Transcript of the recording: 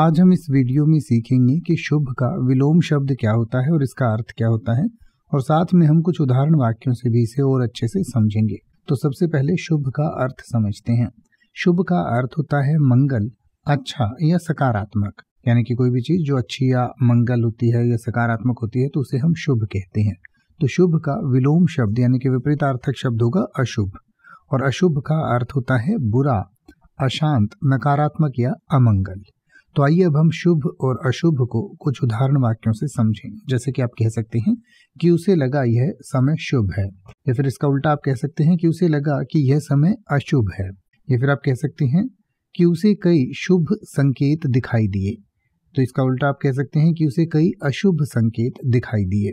आज हम इस वीडियो में सीखेंगे कि शुभ का विलोम शब्द क्या होता है और इसका अर्थ क्या होता है और साथ में हम कुछ उदाहरण वाक्यों से भी इसे और अच्छे से समझेंगे तो सबसे पहले शुभ का अर्थ समझते हैं शुभ का अर्थ होता है मंगल अच्छा या सकारात्मक यानी कि कोई भी चीज़ जो अच्छी या मंगल होती है या सकारात्मक होती है तो उसे हम शुभ कहते हैं तो शुभ का विलोम शब्द यानी कि अर्थक शब्द होगा अशुभ और अशुभ का अर्थ होता है बुरा अशांत नकारात्मक या अमंगल तो आइए अब हम शुभ और अशुभ को कुछ उदाहरण वाक्यों से समझें जैसे कि आप कह सकते हैं कि उसे लगा यह समय शुभ है या फिर इसका उल्टा आप कह सकते हैं कि उसे लगा कि यह समय अशुभ है या फिर आप कह सकते हैं कि उसे कई शुभ संकेत दिखाई दिए तो इसका उल्टा आप कह सकते हैं कि उसे कई अशुभ संकेत दिखाई दिए